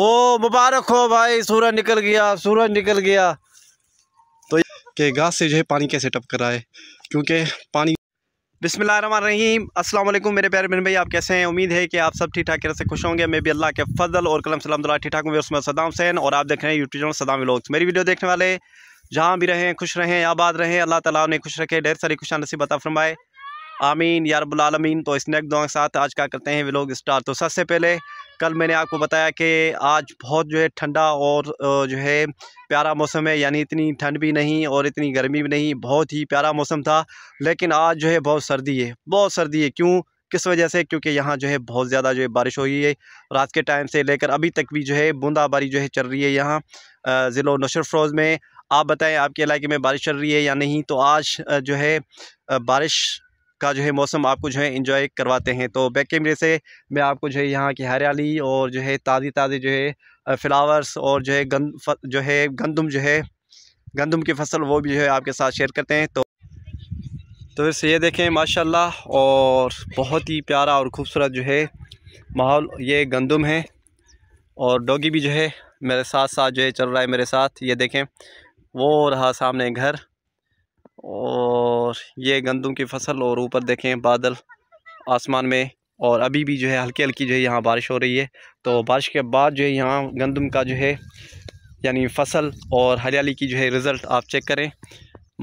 ओ मुबारक हो भाई सूरज निकल गया सूरज निकल गया तो के घास से जो है पानी कैसे टप कराए क्योंकि पानी बिसमीम वालेकुम मेरे प्यारे बहन भाई आप कैसे हैं उम्मीद है कि आप सब ठीक ठाक से खुश होंगे मैं भी अल्लाह के फजल और कलम सलाम ठीक ठाक हूँ उसमें सदाम हुसैन और आप देख रहे हैं यूट्यूब चैनल सदाम व्लॉग्स मेरी वीडियो देखने वाले जहाँ भी रहें खुश रहें आबाद रहें अल्लाह तला ने खुश रखे ढेर सारी खुशा नसीब बता फरमाए आमीन यारबुलमीन तो स्नैक दुआ के साथ आज क्या करते हैं वे लोग स्टार तो सबसे पहले कल मैंने आपको बताया कि आज बहुत जो है ठंडा और जो है प्यारा मौसम है यानी इतनी ठंड भी नहीं और इतनी गर्मी भी नहीं बहुत ही प्यारा मौसम था लेकिन आज जो है बहुत सर्दी है बहुत सर्दी है क्यों किस वजह से क्योंकि यहाँ जो है बहुत ज़्यादा जो है बारिश हो रही है रात के टाइम से लेकर अभी तक भी जो है बूंदाबारी जो है चल रही है यहाँ ज़िलो नशर फरोज़ में आप बताएं आपके इलाके में बारिश चल रही है या नहीं तो आज जो है बारिश का जो है मौसम आपको जो है इन्जॉय करवाते हैं तो बैक कैमरे से मैं आपको जो है यहाँ की हरियाली और जो है ताज़ी ताज़ी जो है फ्लावर्स और जो है गंद जो है गंदम जो है गंदम की फसल वो भी जो है आपके साथ शेयर करते हैं तो तो फिर से ये देखें माशाल्लाह और बहुत ही प्यारा और ख़ूबसूरत जो है माहौल ये गंदम है और डॉगी भी जो है मेरे साथ साथ जो है चल रहा है मेरे साथ ये देखें वो रहा सामने घर और ये गंदम की फसल और ऊपर देखें बादल आसमान में और अभी भी जो है हल्की हल्की जो है यहाँ बारिश हो रही है तो बारिश के बाद जो है यहाँ गंदम का जो है यानी फसल और हरियाली की जो है रिज़ल्ट आप चेक करें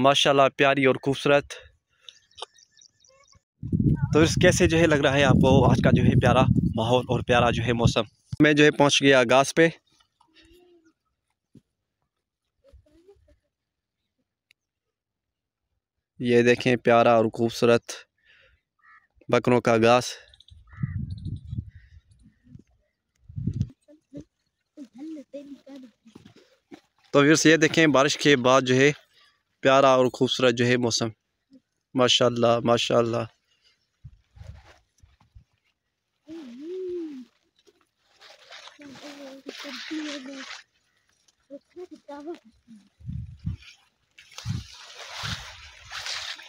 माशाल्लाह प्यारी और खूबसूरत तो इस कैसे जो है लग रहा है आपको आज का जो है प्यारा माहौल और प्यारा जो है मौसम मैं जो है पहुँच गया घास पे ये देखें प्यारा और ख़ूबसूरत बकरों का घास तो व्यर्स ये देखें बारिश के बाद जो है प्यारा और ख़ूबसूरत जो है मौसम माशाल्लाह माशाल्लाह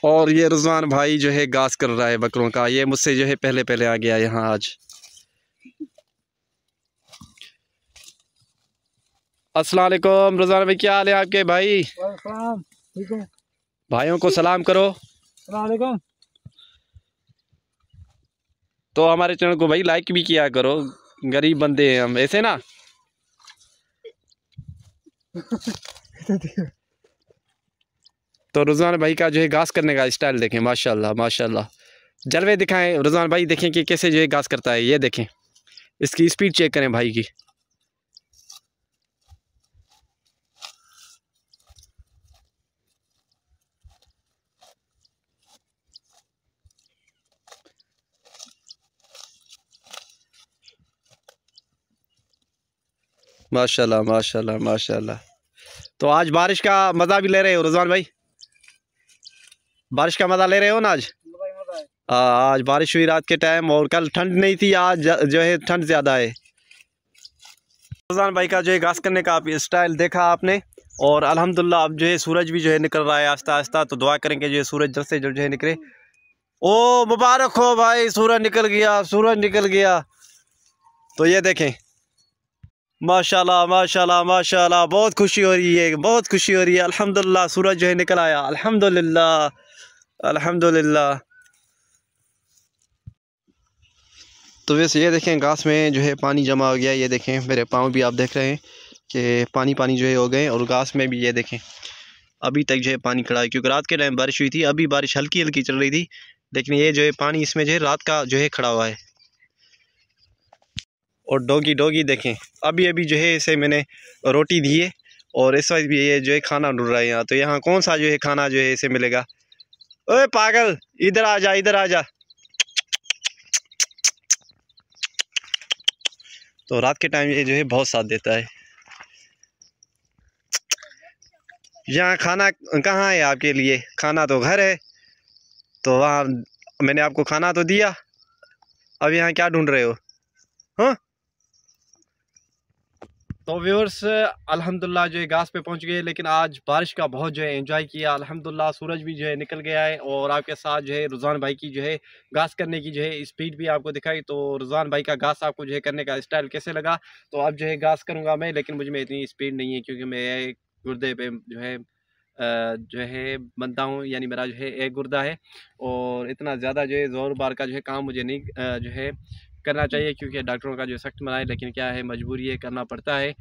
और ये रजवान भाई जो है घास कर रहा है बकरों का ये मुझसे जो है पहले पहले आ गया यहाँ आज वालेकुम रजवान भाई क्या हाल है आपके भाई भाइयों को सलाम करो तो हमारे चैनल को भाई लाइक भी किया करो गरीब बंदे हैं हम ऐसे ना तो रुजान भाई का जो है घास करने का स्टाइल देखें माशाल्लाह माशाल्लाह जलवे दिखाएं रुजान भाई देखें कि कैसे जो है घास करता है ये देखें इसकी स्पीड चेक करें भाई की माशाल्लाह माशाल्लाह माशाल्लाह तो आज बारिश का मज़ा भी ले रहे हो रजवान भाई बारिश का मज़ा ले रहे हो ना आज हाँ आज बारिश हुई रात के टाइम और कल ठंड नहीं थी आज जो है ठंड ज़्यादा है रमजान भाई का जो है घास करने का आप स्टाइल देखा आपने और अल्हम्दुलिल्लाह अब जो है सूरज भी जो है निकल रहा है आस्ता आस्ता तो दुआ करेंगे जो है सूरज जल्द से जल्द जो है निकले ओ मुबारक हो भाई सूरज निकल गया सूरज निकल गया तो ये देखें माशाल्लाह माशाल्लाह माशाल्लाह बहुत खुशी हो रही है बहुत खुशी हो रही है अल्हम्दुलिल्लाह सूरज जो है निकल आया अल्हम्दुलिल्लाह अल्हम्दुलिल्लाह तो वैसे ये देखें घास में जो है पानी जमा हो गया ये देखें मेरे पाँव भी आप देख रहे हैं कि पानी पानी जो है हो गए और घास में भी ये देखें अभी तक जो है पानी खड़ा है क्योंकि रात के टाइम बारिश हुई थी अभी बारिश हल्की हल्की चल रही थी लेकिन ये जो है पानी इसमें जो है रात का जो है खड़ा हुआ है और डोगी डोगी देखें अभी अभी जो है इसे मैंने रोटी दी है और इस वक्त भी ये जो है खाना ढूंढ रहा है यहाँ तो यहाँ कौन सा जो है खाना जो है इसे मिलेगा ओए पागल इधर आ जा इधर आ जा तो रात के टाइम ये जो है बहुत साथ देता है यहाँ खाना कहाँ है आपके लिए खाना तो घर है तो वहाँ मैंने आपको खाना तो दिया अब यहाँ क्या ढूंढ रहे हो हाँ तो व्यूअर्स अल्हम्दुलिल्लाह जो है घास पे पहुंच गए लेकिन आज बारिश का बहुत जो है एंजॉय किया अल्हम्दुलिल्लाह सूरज भी जो है निकल गया है और आपके साथ जो है रुझान भाई की जो है घास करने की जो है स्पीड भी आपको दिखाई तो रुझान भाई का घास आपको जो है करने का स्टाइल कैसे लगा तो आप जो है घास करूँगा मैं लेकिन मुझ में इतनी स्पीड नहीं है क्योंकि मैं गुर्दे पे जो है जो है बनता हूँ यानी मेरा जो है एक गुर्दा है और इतना ज़्यादा जो है ज़ोर बार का जो है काम मुझे नहीं जो है करना चाहिए क्योंकि डॉक्टरों का जो सख्त मना है लेकिन क्या है मजबूरी है करना पड़ता है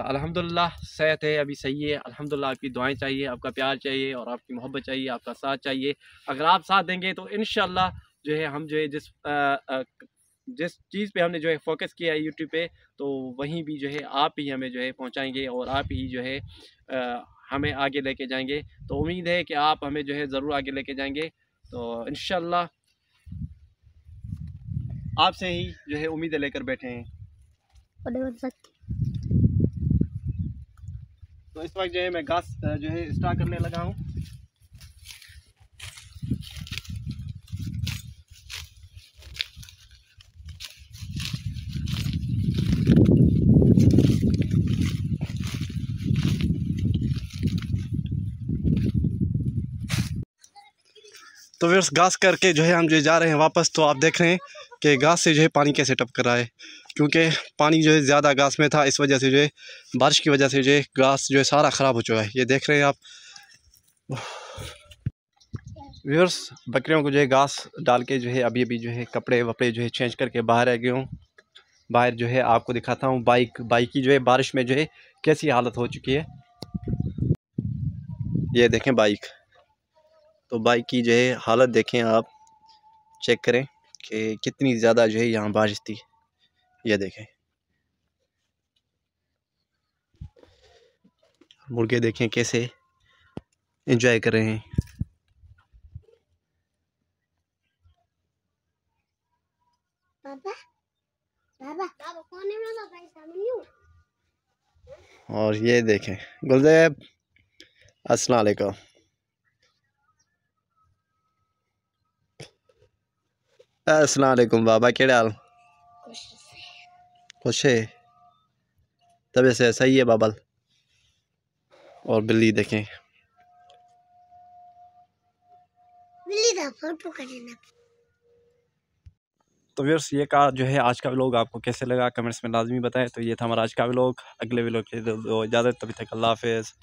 अल्हम्दुलिल्लाह सेहत है अभी सही है अल्हम्दुलिल्लाह आपकी दुआएं चाहिए आपका प्यार चाहिए और आपकी मोहब्बत चाहिए आपका साथ चाहिए अगर आप साथ देंगे तो इन जो है हम जो है जिस जिस चीज़ पे हमने जो है फोकस किया है यूट्यूब पे तो वहीं भी जो है आप ही हमें जो है पहुंचाएंगे और आप ही जो है आ, हमें आगे लेके जाएंगे तो उम्मीद है कि आप हमें जो है ज़रूर आगे लेके जाएंगे तो इन आपसे ही जो है उम्मीदें लेकर बैठे हैं तो इस वक्त जो है मैं घास जो है स्टार्ट करने लगा हूँ तो व्यर्स घास करके जो है हम जो जा रहे हैं वापस तो आप देख रहे हैं कि घास से जो है पानी कैसे टपक रहा है क्योंकि पानी जो है ज़्यादा घास में था इस वजह से जो है बारिश की वजह से जो है घास जो है सारा ख़राब हो चुका है ये देख रहे हैं आप व्यूअर्स बकरियों को जो है घास डाल के जो है अभी अभी जो है कपड़े वपड़े जो है चेंज करके बाहर आ गए हूँ बाहर जो है आपको दिखाता हूँ बाइक बाइक की जो है बारिश में जो है कैसी हालत हो चुकी है ये देखें बाइक तो बाइक की जो है हालत देखें आप चेक करें कि कितनी ज़्यादा जो है यहाँ बारिश थी ये देखें मुर्गे देखें कैसे इंजॉय कर रहे हैं और ये देखें गुलजैब अस्सलाम वालेकुम असलाकुम बाबा के हाल खुश है तब ऐसे सही है बाबल और बिल्ली देखें तो व्यर्स ये का जो है आज का व्लॉग आपको कैसे लगा कमेंट्स में लाजमी बताएं तो ये था हमारा आज का व्लॉग अगले व्लॉग के इजाज़त तभी तक अल्लाह हाफिज़